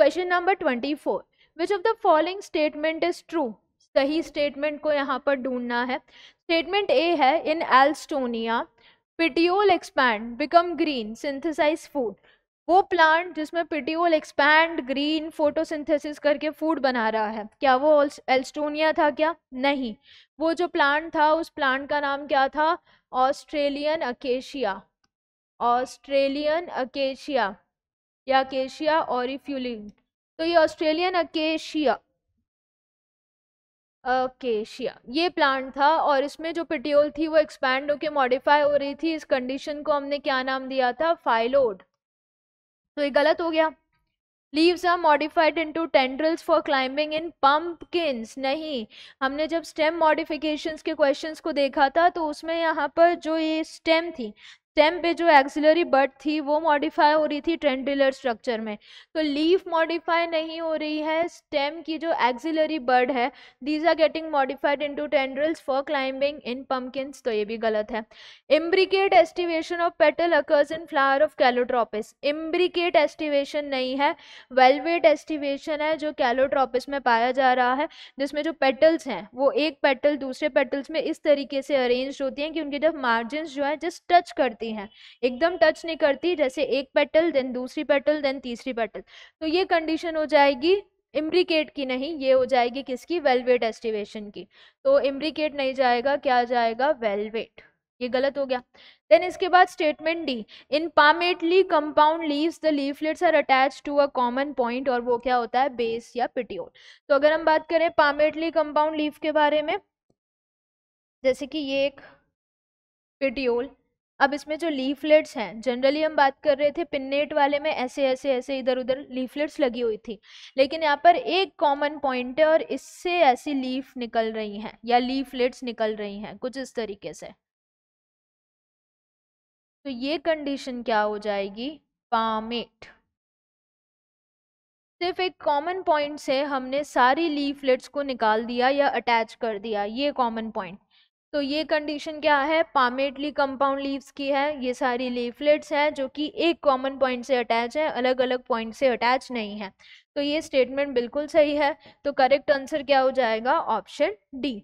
question number twenty four which of the following statement is true सही statement को यहाँ पर ढूंढना है स्टेटमेंट ए है in Alstonia petiole expand become green synthesize food वो प्लांट जिसमें पिटियोल एक्सपैंड ग्रीन फोटोसिंथेसिस करके फूड बना रहा है क्या वो एल्स्टोनिया था क्या नहीं वो जो प्लांट था उस प्लांट का नाम क्या था ऑस्ट्रेलियन अकेशिया ऑस्ट्रेलियन अकेशिया या अकेशिया ऑरिफ्यूलिंग तो ये ऑस्ट्रेलियन अकेशिया अकेशिया ये प्लांट था और इसमें जो पिटियोल थी वो एक्सपैंड होकर मॉडिफाई हो रही थी इस कंडीशन को हमने क्या नाम दिया था फाइलोड तो ये गलत हो गया leaves are modified into tendrils for climbing in किन्स नहीं हमने जब स्टेम मॉडिफिकेशंस के क्वेश्चंस को देखा था तो उसमें यहाँ पर जो ये स्टेम थी स्टेम पे जो एक्सिलरी बर्ड थी वो मॉडिफाई हो रही थी ट्रेंडुलर स्ट्रक्चर में तो लीफ मॉडिफाई नहीं हो रही है स्टेम की जो एक्सिलरी बर्ड है these are getting modified into tendrils for climbing in pumpkins तो ये भी गलत है imbricate aestivation of petal occurs in flower of Calotropis imbricate aestivation नहीं है वेलवेट एस्टिवेशन है जो कैलोट्रॉपिस में पाया जा रहा है जिसमें जो पेटल्स हैं वो एक पेटल दूसरे पेटल्स में इस तरीके से अरेंज होती हैं कि उनके जब मार्जिन जो है जस्ट टच करते करती हैं एकदम टच नहीं करती जैसे एक पेटल देन दूसरी पेटल देन तीसरी पेटल तो ये कंडीशन हो जाएगी इम्ब्रिकेट की नहीं ये हो जाएगी किसकी वेलवेट एस्टिवेशन की तो इम्ब्रिकेट नहीं जाएगा क्या जाएगा वेलवेट ये गलत हो गया देन इसके बाद statement D in palmately compound leaves the leaflets are attach to a common point और वो क्या होता है बेस या पिटियोल तो अगर हम बात करें पामेटली कंपाउंड लीव के बारे में जैसे कि ये एक पिटियोल अब इसमें जो लीफलेट्स हैं जनरली हम बात कर रहे थे पिन्नेट वाले में ऐसे ऐसे ऐसे इधर उधर लीफलेट्स लगी हुई थी लेकिन यहाँ पर एक कॉमन पॉइंट है और इससे ऐसी लीफ निकल रही हैं या लीफलेट्स निकल रही हैं कुछ इस तरीके से तो ये कंडीशन क्या हो जाएगी पामेट सिर्फ एक कॉमन पॉइंट से हमने सारी लीफलेट्स को निकाल दिया या अटैच कर दिया ये कॉमन पॉइंट तो ये कंडीशन क्या है पामेटली कंपाउंड लीव्स की है ये सारी लीफलेट्स हैं जो कि एक कॉमन पॉइंट से अटैच है अलग अलग पॉइंट से अटैच नहीं है तो ये स्टेटमेंट बिल्कुल सही है तो करेक्ट आंसर क्या हो जाएगा ऑप्शन डी